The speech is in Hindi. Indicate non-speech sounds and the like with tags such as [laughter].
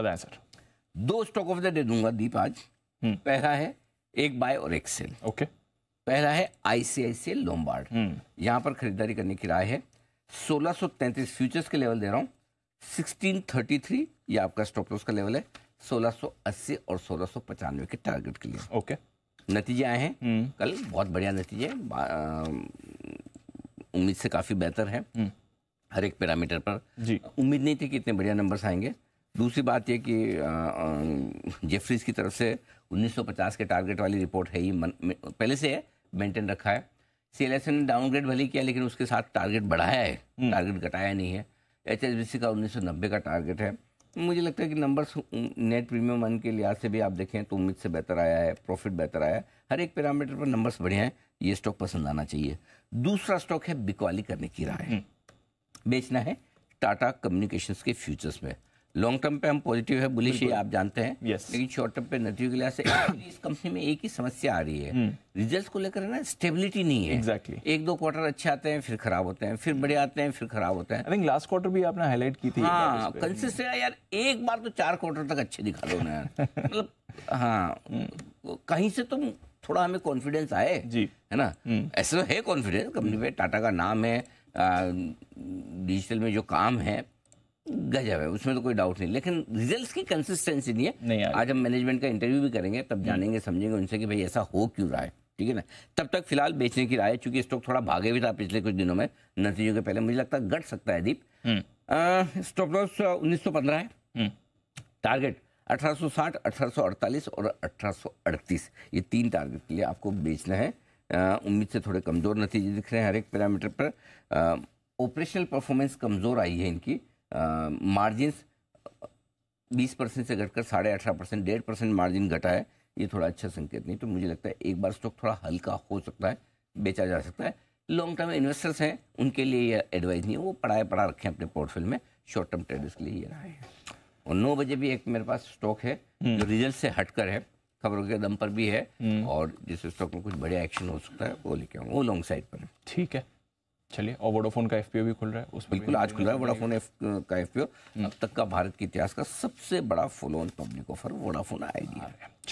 बताएं सर दो स्टॉक ऑफ द डे दूंगा दीप आज हम्म। पहला है एक बाय और एक सेल ओके पहला है आईसीआईसीआई लोमबार्ड हम्म। यहाँ पर खरीदारी करने की राय है 1633 फ्यूचर्स के लेवल दे रहा हूँ 1633 ये आपका स्टॉप लॉस का लेवल है 1680 और सोलह के टारगेट के लिए ओके नतीजे आए हैं हम्म। कल बहुत बढ़िया नतीजे उम्मीद से काफ़ी बेहतर है हर एक पैरामीटर पर उम्मीद नहीं थी कि इतने बढ़िया नंबर्स आएंगे दूसरी बात यह कि जेफरीज की तरफ से 1950 के टारगेट वाली रिपोर्ट है ही पहले से है मेंटेन रखा है सी ने डाउनग्रेड भले किया लेकिन उसके साथ टारगेट बढ़ाया है टारगेट हम्म। घटाया नहीं है एच का उन्नीस का टारगेट है मुझे लगता है कि नंबर्स नेट प्रीमियम वन के लिहाज से भी आप देखें तो उम्मीद से बेहतर आया है प्रॉफिट बेहतर आया है हर एक पैरामीटर पर नंबर्स बढ़े हैं ये स्टॉक पसंद आना चाहिए दूसरा स्टॉक है बिकवाली करने की राय हम्म। बेचना है टाटा कम्युनिकेशंस के फ्यूचर्स में लॉन्ग टर्म पे हम पॉजिटिव है बुलिश ही आप जानते हैं लेकिन शॉर्ट टर्म पे नतीजों के लिहाज से इस कंपनी में एक ही समस्या आ रही है रिजल्ट्स हम्म। को लेकर ना स्टेबिलिटी नहीं है exactly. एक दो क्वार्टर अच्छे आते हैं फिर खराब होते हैं फिर बड़े आते हैं फिर खराब होते हैं आई थिंक लास्ट क्वार्टर भी आपने हाईलाइट की थी हाँ कंसिस्टेंट यार एक बार तो चार क्वार्टर तक अच्छे दिखा दो ना [laughs] मतलब हाँ हम्म। कहीं से तुम तो थोड़ा हमें कॉन्फिडेंस आए जी है ना हम्म। ऐसे तो है कॉन्फिडेंस कंपनी पे टाटा का नाम है डिजिटल में जो काम है गजब है उसमें तो कोई डाउट नहीं लेकिन रिजल्ट्स की कंसिस्टेंसी नहीं है नहीं आज हम मैनेजमेंट का इंटरव्यू भी करेंगे तब जानेंगे समझेंगे उनसे कि भाई ऐसा हो क्यों रहा है ठीक है ना तब तक फिलहाल बेचने की राय चूंकि स्टॉक थोड़ा भागे भी था पिछले कुछ दिनों में नतीजों के पहले मुझे लगता है घट सकता है दीप स्टॉप हम्म। लॉस उन्नीस है टारगेट 1860, 1848 और 1838 ये तीन टारगेट के लिए आपको बेचना है उम्मीद से थोड़े कमज़ोर नतीजे दिख रहे हैं हर एक पैरामीटर पर ऑपरेशनल परफॉर्मेंस कमज़ोर आई है इनकी मार्जिन बीस परसेंट से घटकर साढ़े अठारह परसेंट डेढ़ परसेंट मार्जिन घटा है ये थोड़ा अच्छा संकेत नहीं तो मुझे लगता है एक बार स्टॉक थोड़ा हल्का हो सकता है बेचा जा सकता है लॉन्ग टर्म इन्वेस्टर्स हैं उनके लिए यह एडवाइस नहीं है वो पढ़ाए पढ़ा रखें अपने पोर्टफोलियो में शॉर्ट टर्म ट्रेडर्स के लिए ये रहा है और नौ बजे भी एक मेरे पास स्टॉक है हम्म। जो रिजल्ट से हटकर है खबरों के दम पर भी है हम्म। और जिस स्टॉक में कुछ बढ़िया एक्शन हो सकता है वो लेके आऊँ वो लॉन्ग साइड पर है ठीक है चलिए और वोडाफोन का एफपीओ भी खुल रहा है उस बिल्कुल आज खुल रहा है वोडाफोन एफ का एफपीओ हम्म। अब तक का भारत के इतिहास का सबसे बड़ा follow on public offer Vodafone आएगी